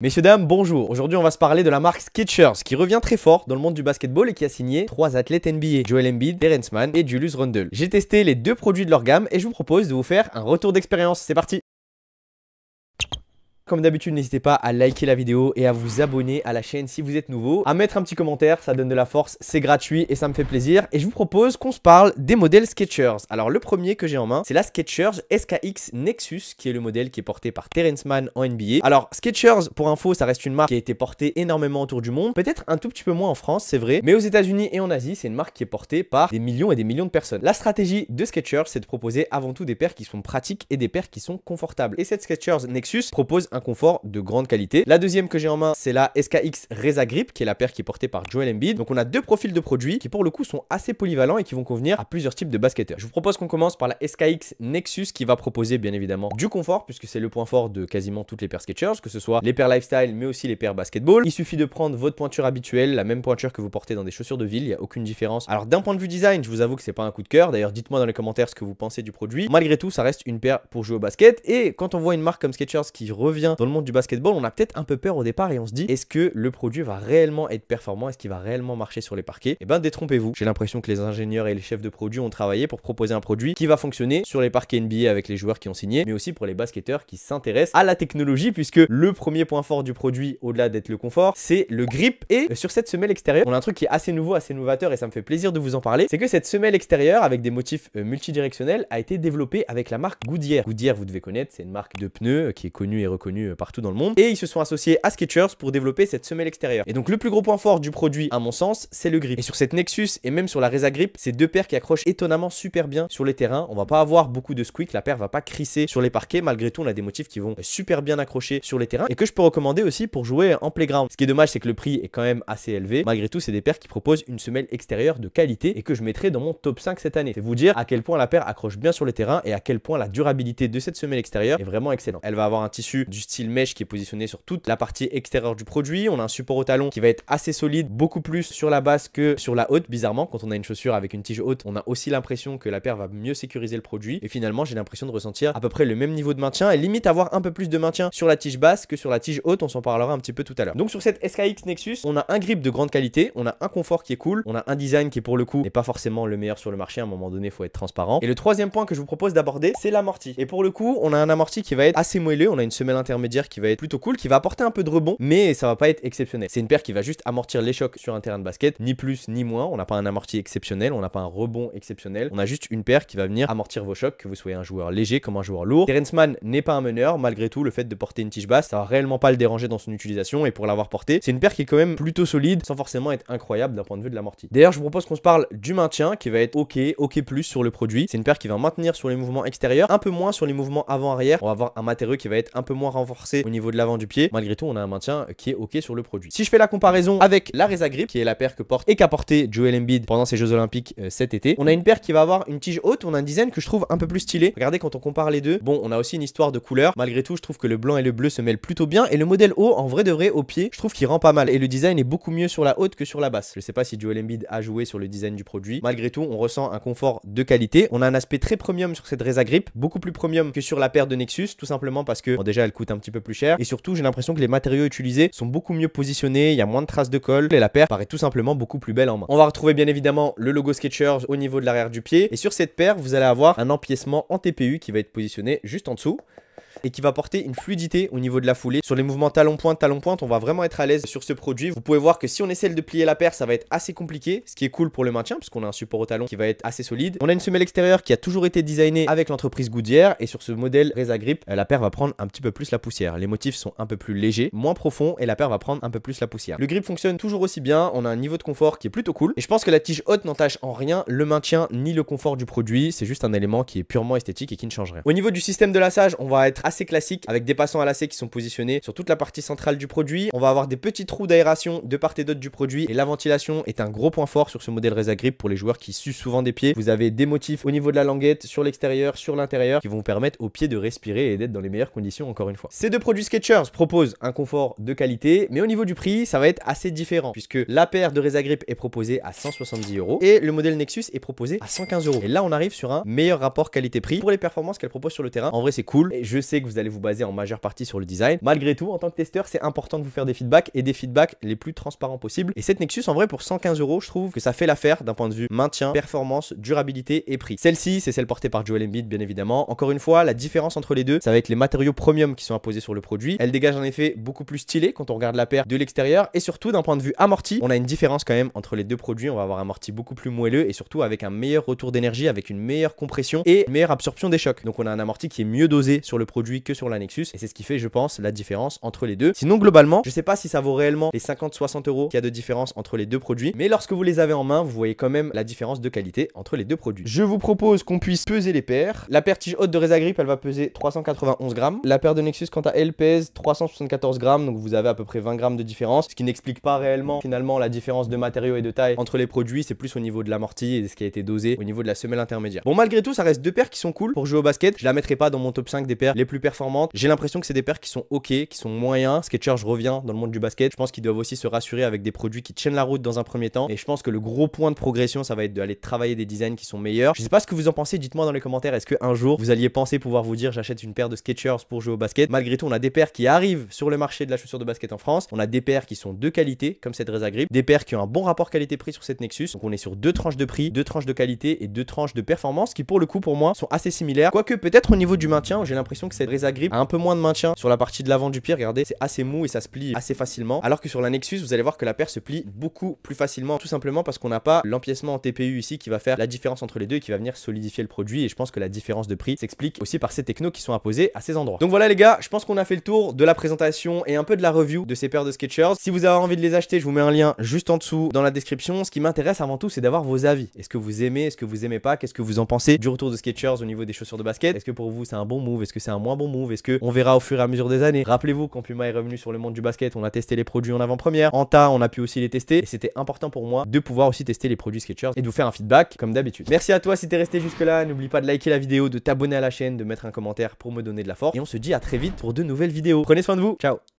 Messieurs, dames, bonjour. Aujourd'hui, on va se parler de la marque Skechers qui revient très fort dans le monde du basketball et qui a signé trois athlètes NBA, Joel Embiid, Terence Mann et Julius Rundle. J'ai testé les deux produits de leur gamme et je vous propose de vous faire un retour d'expérience. C'est parti comme d'habitude, n'hésitez pas à liker la vidéo et à vous abonner à la chaîne si vous êtes nouveau, à mettre un petit commentaire, ça donne de la force, c'est gratuit et ça me fait plaisir. Et je vous propose qu'on se parle des modèles Sketchers. Alors le premier que j'ai en main, c'est la Skechers SKX Nexus, qui est le modèle qui est porté par Terence Mann en NBA. Alors Sketchers, pour info, ça reste une marque qui a été portée énormément autour du monde, peut-être un tout petit peu moins en France, c'est vrai, mais aux États-Unis et en Asie, c'est une marque qui est portée par des millions et des millions de personnes. La stratégie de Skechers, c'est de proposer avant tout des paires qui sont pratiques et des paires qui sont confortables. Et cette Sketchers Nexus propose un confort de grande qualité. La deuxième que j'ai en main, c'est la SKX Reza Grip, qui est la paire qui est portée par Joel Embiid. Donc on a deux profils de produits qui pour le coup sont assez polyvalents et qui vont convenir à plusieurs types de basketteurs. Je vous propose qu'on commence par la SKX Nexus qui va proposer bien évidemment du confort puisque c'est le point fort de quasiment toutes les paires Skechers, que ce soit les paires lifestyle mais aussi les paires basketball. Il suffit de prendre votre pointure habituelle, la même pointure que vous portez dans des chaussures de ville, il n'y a aucune différence. Alors d'un point de vue design, je vous avoue que c'est pas un coup de cœur. D'ailleurs, dites-moi dans les commentaires ce que vous pensez du produit. Malgré tout, ça reste une paire pour jouer au basket et quand on voit une marque comme Skechers qui revient dans le monde du basketball, on a peut-être un peu peur au départ et on se dit est-ce que le produit va réellement être performant Est-ce qu'il va réellement marcher sur les parquets Eh ben détrompez-vous. J'ai l'impression que les ingénieurs et les chefs de produits ont travaillé pour proposer un produit qui va fonctionner sur les parquets NBA avec les joueurs qui ont signé, mais aussi pour les basketteurs qui s'intéressent à la technologie puisque le premier point fort du produit au-delà d'être le confort, c'est le grip et euh, sur cette semelle extérieure, on a un truc qui est assez nouveau, assez novateur et ça me fait plaisir de vous en parler, c'est que cette semelle extérieure avec des motifs euh, multidirectionnels a été développée avec la marque Goodyear. Goodyear, vous devez connaître, c'est une marque de pneus euh, qui est connue et reconnue euh, partout dans le monde. Et ils se sont associés à Skechers pour développer cette semelle extérieure. Et donc le plus gros point fort du produit, à mon sens, c'est le grip. Et sur cette Nexus et même sur la Reza Grip, c'est deux paires qui accrochent étonnamment super bien sur les terrains. On va pas avoir beaucoup de squeak, la paire va pas crisser sur les parquets. Malgré tout, on a des motifs qui vont super bien accrocher sur les terrains et que je peux recommander aussi pour jouer en playground. Ce qui est dommage, c'est que le prix est quand même assez élevé. Malgré tout, c'est des paires qui proposent une semelle extérieure de qualité et que je mettrai dans mon top 5 cette année. C'est vous dire à quel point la paire accroche bien sur les terrains et à quel point la durabilité de cette semelle extérieure est vraiment excellente. Elle va avoir un tissu du style mesh qui est positionné sur toute la partie extérieure du produit. On a un support au talon qui va être assez solide, beaucoup plus sur la base que sur la haute. Bizarrement, quand on a une chaussure avec une tige haute, on a aussi l'impression que la paire va mieux sécuriser le produit. Et finalement, j'ai l'impression de ressentir à peu près le même niveau de maintien et limite avoir un peu plus de maintien sur la tige basse que sur la tige haute. On s'en parlera un petit peu tout à l'heure. Donc sur cette SKX Nexus, on a un grip de grande qualité, on a un confort qui est cool, on a un design qui pour le coup n'est pas forcément le meilleur sur le marché. À un moment donné, il faut être transparent. Et le troisième point que je vous propose d'aborder, c'est l'amorti. Et pour le coup, on a un amorti qui va être assez moelleux. On a une semelle interne dire qui va être plutôt cool, qui va apporter un peu de rebond, mais ça va pas être exceptionnel. C'est une paire qui va juste amortir les chocs sur un terrain de basket, ni plus ni moins. On n'a pas un amorti exceptionnel, on n'a pas un rebond exceptionnel. On a juste une paire qui va venir amortir vos chocs, que vous soyez un joueur léger comme un joueur lourd. Terence Mann n'est pas un meneur, malgré tout, le fait de porter une tige basse, ça va réellement pas le déranger dans son utilisation. Et pour l'avoir porté, c'est une paire qui est quand même plutôt solide, sans forcément être incroyable d'un point de vue de l'amorti. D'ailleurs, je vous propose qu'on se parle du maintien qui va être OK, OK plus sur le produit. C'est une paire qui va maintenir sur les mouvements extérieurs, un peu moins sur les mouvements avant-arrière. On va avoir un matériau qui va être un peu moins renforcé au niveau de l'avant du pied. Malgré tout, on a un maintien qui est ok sur le produit. Si je fais la comparaison avec la Reza Grip, qui est la paire que porte et qu'a porté Joel Embiid pendant ses Jeux Olympiques euh, cet été, on a une paire qui va avoir une tige haute, on a un design que je trouve un peu plus stylé. Regardez quand on compare les deux, bon, on a aussi une histoire de couleur Malgré tout, je trouve que le blanc et le bleu se mêlent plutôt bien et le modèle haut, en vrai de vrai, au pied, je trouve qu'il rend pas mal et le design est beaucoup mieux sur la haute que sur la basse. Je sais pas si Joel Embiid a joué sur le design du produit. Malgré tout, on ressent un confort de qualité. On a un aspect très premium sur cette Reza Grip, beaucoup plus premium que sur la paire de Nexus, tout simplement parce que déjà elle coûte un petit peu plus cher. Et surtout, j'ai l'impression que les matériaux utilisés sont beaucoup mieux positionnés, il y a moins de traces de colle et la paire paraît tout simplement beaucoup plus belle en main. On va retrouver bien évidemment le logo sketchers au niveau de l'arrière du pied. Et sur cette paire, vous allez avoir un empiècement en TPU qui va être positionné juste en dessous et qui va porter une fluidité au niveau de la foulée. Sur les mouvements talon-pointe, talon-pointe, on va vraiment être à l'aise sur ce produit. Vous pouvez voir que si on essaie de plier la paire, ça va être assez compliqué, ce qui est cool pour le maintien puisqu'on a un support au talon qui va être assez solide. On a une semelle extérieure qui a toujours été designée avec l'entreprise Goodyear et sur ce modèle Reza Grip, euh, la paire va prendre un petit peu plus la poussière. Les motifs sont un peu plus légers, moins profonds et la paire va prendre un peu plus la poussière. Le grip fonctionne toujours aussi bien, on a un niveau de confort qui est plutôt cool et je pense que la tige haute n'entache en rien le maintien ni le confort du produit, c'est juste un élément qui est purement esthétique et qui ne change rien. Au niveau du système de lassage, on va être assez classique avec des passants à lacets qui sont positionnés sur toute la partie centrale du produit. On va avoir des petits trous d'aération de part et d'autre du produit et la ventilation est un gros point fort sur ce modèle Reza Grip pour les joueurs qui suent souvent des pieds. Vous avez des motifs au niveau de la languette, sur l'extérieur, sur l'intérieur qui vont vous permettre aux pieds de respirer et d'être dans les meilleures conditions encore une fois. Ces deux produits Sketchers proposent un confort de qualité mais au niveau du prix ça va être assez différent puisque la paire de Reza Grip est proposée à 170 euros et le modèle Nexus est proposé à 115 euros. Et là on arrive sur un meilleur rapport qualité-prix pour les performances qu'elle propose sur le terrain. En vrai c'est cool et je sais que vous allez vous baser en majeure partie sur le design. Malgré tout, en tant que testeur, c'est important de vous faire des feedbacks et des feedbacks les plus transparents possibles. Et cette Nexus, en vrai, pour 115 euros, je trouve que ça fait l'affaire d'un point de vue maintien, performance, durabilité et prix. Celle-ci, c'est celle portée par Joel Embiid, bien évidemment. Encore une fois, la différence entre les deux, ça va être les matériaux premium qui sont imposés sur le produit. Elle dégage un effet beaucoup plus stylé quand on regarde la paire de l'extérieur et surtout d'un point de vue amorti, on a une différence quand même entre les deux produits. On va avoir un amorti beaucoup plus moelleux et surtout avec un meilleur retour d'énergie, avec une meilleure compression et une meilleure absorption des chocs. Donc on a un amorti qui est mieux dosé sur le produit que sur la Nexus. Et c'est ce qui fait, je pense, la différence entre les deux. Sinon, globalement, je sais pas si ça vaut réellement les 50-60 euros qu'il y a de différence entre les deux produits. Mais lorsque vous les avez en main, vous voyez quand même la différence de qualité entre les deux produits. Je vous propose qu'on puisse peser les paires. La paire tige haute de Rezagrip, elle va peser 391 grammes. La paire de Nexus, quant à elle, pèse 374 grammes. Donc vous avez à peu près 20 grammes de différence. Ce qui n'explique pas réellement, finalement, la différence de matériaux et de taille entre les produits. C'est plus au niveau de l'amorti et de ce qui a été dosé au niveau de la semelle intermédiaire. Bon, malgré tout, ça reste deux paires qui sont cool pour jouer au basket. Je la mettrai pas dans mon top 5 des paires les plus performantes. J'ai l'impression que c'est des paires qui sont ok, qui sont moyens. Sketchers revient dans le monde du basket. Je pense qu'ils doivent aussi se rassurer avec des produits qui tiennent la route dans un premier temps. Et je pense que le gros point de progression, ça va être d'aller travailler des designs qui sont meilleurs. Je sais pas ce que vous en pensez, dites-moi dans les commentaires. Est-ce qu'un jour vous alliez penser pouvoir vous dire j'achète une paire de Sketchers pour jouer au basket Malgré tout, on a des paires qui arrivent sur le marché de la chaussure de basket en France. On a des paires qui sont de qualité, comme cette Reza Grip, des paires qui ont un bon rapport qualité-prix sur cette Nexus. Donc on est sur deux tranches de prix, deux tranches de qualité et deux tranches de performance qui, pour le coup, pour moi, sont assez similaires. Quoique peut-être au niveau du maintien, j'ai l'impression que cette Réza Grip a un peu moins de maintien sur la partie de l'avant du pied. Regardez, c'est assez mou et ça se plie assez facilement. Alors que sur la Nexus, vous allez voir que la paire se plie beaucoup plus facilement, tout simplement parce qu'on n'a pas l'empiècement en TPU ici qui va faire la différence entre les deux et qui va venir solidifier le produit. Et je pense que la différence de prix s'explique aussi par ces technos qui sont imposés à ces endroits. Donc voilà les gars, je pense qu'on a fait le tour de la présentation et un peu de la review de ces paires de sketchers. Si vous avez envie de les acheter, je vous mets un lien juste en dessous dans la description. Ce qui m'intéresse avant tout, c'est d'avoir vos avis. Est-ce que vous aimez, est-ce que vous aimez pas, qu'est-ce que vous en pensez du retour de sketchers au niveau des chaussures de basket Est-ce que pour vous c'est un bon move, est-ce que c'est un bon move Est-ce qu'on verra au fur et à mesure des années Rappelez-vous, quand Puma est revenu sur le monde du basket, on a testé les produits en avant-première. En tas, on a pu aussi les tester. Et c'était important pour moi de pouvoir aussi tester les produits Sketchers et de vous faire un feedback comme d'habitude. Merci à toi si t'es resté jusque-là. N'oublie pas de liker la vidéo, de t'abonner à la chaîne, de mettre un commentaire pour me donner de la force. Et on se dit à très vite pour de nouvelles vidéos. Prenez soin de vous. Ciao